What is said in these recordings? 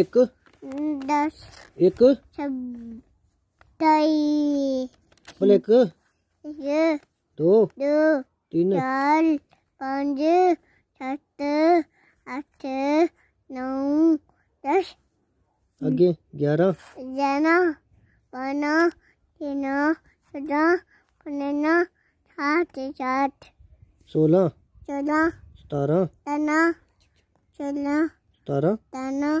एक दस एक बोले एक दो तीन चार पाँच सात आठ नौ दस आगे ग्यारह ग्यारह बारह तेरह चौदह पंद्रह सात सात सोलह चौदह सतारह सतारह सोलह सतारह सतारह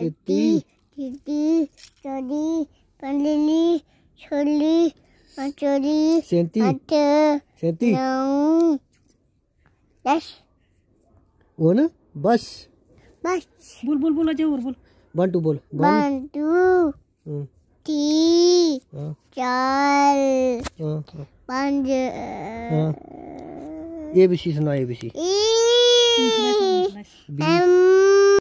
तित्ती तित्ती चोरी पंडली छोली मचोरी सेंती अठ सेंती नौ दस वो ना बस बस बोल बोल बोला जाओ और बोल वन टू बोल वन टू हम्म। ती हाँ। चार हाँ, हाँ। पांच ए बी सी सुना ए बी सी एम